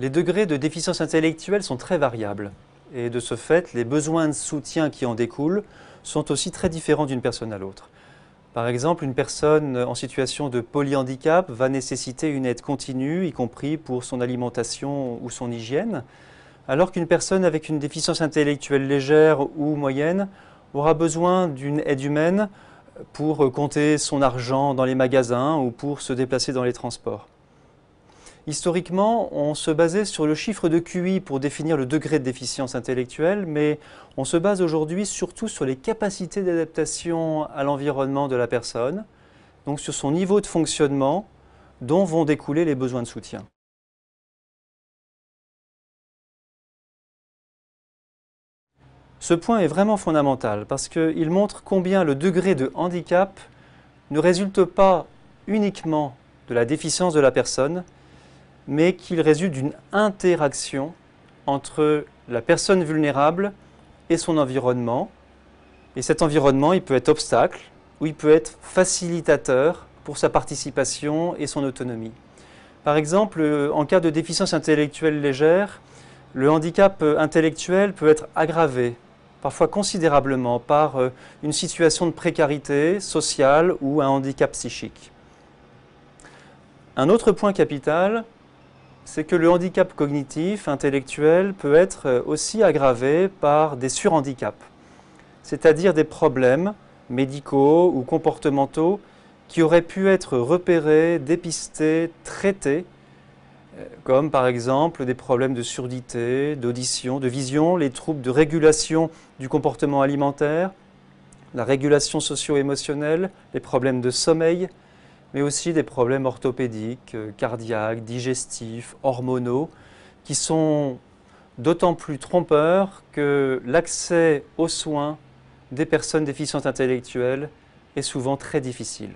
Les degrés de déficience intellectuelle sont très variables et de ce fait, les besoins de soutien qui en découlent sont aussi très différents d'une personne à l'autre. Par exemple, une personne en situation de polyhandicap va nécessiter une aide continue, y compris pour son alimentation ou son hygiène, alors qu'une personne avec une déficience intellectuelle légère ou moyenne aura besoin d'une aide humaine pour compter son argent dans les magasins ou pour se déplacer dans les transports. Historiquement, on se basait sur le chiffre de QI pour définir le degré de déficience intellectuelle, mais on se base aujourd'hui surtout sur les capacités d'adaptation à l'environnement de la personne, donc sur son niveau de fonctionnement, dont vont découler les besoins de soutien. Ce point est vraiment fondamental parce qu'il montre combien le degré de handicap ne résulte pas uniquement de la déficience de la personne, mais qu'il résulte d'une interaction entre la personne vulnérable et son environnement. Et cet environnement, il peut être obstacle ou il peut être facilitateur pour sa participation et son autonomie. Par exemple, euh, en cas de déficience intellectuelle légère, le handicap euh, intellectuel peut être aggravé, parfois considérablement, par euh, une situation de précarité sociale ou un handicap psychique. Un autre point capital, c'est que le handicap cognitif, intellectuel, peut être euh, aussi aggravé par des surhandicaps, c'est-à-dire des problèmes médicaux ou comportementaux qui auraient pu être repérés, dépistés, traités, euh, comme par exemple des problèmes de surdité, d'audition, de vision, les troubles de régulation du comportement alimentaire, la régulation socio-émotionnelle, les problèmes de sommeil, mais aussi des problèmes orthopédiques, euh, cardiaques, digestifs, hormonaux, qui sont d'autant plus trompeurs que l'accès aux soins des personnes déficientes intellectuelles est souvent très difficile.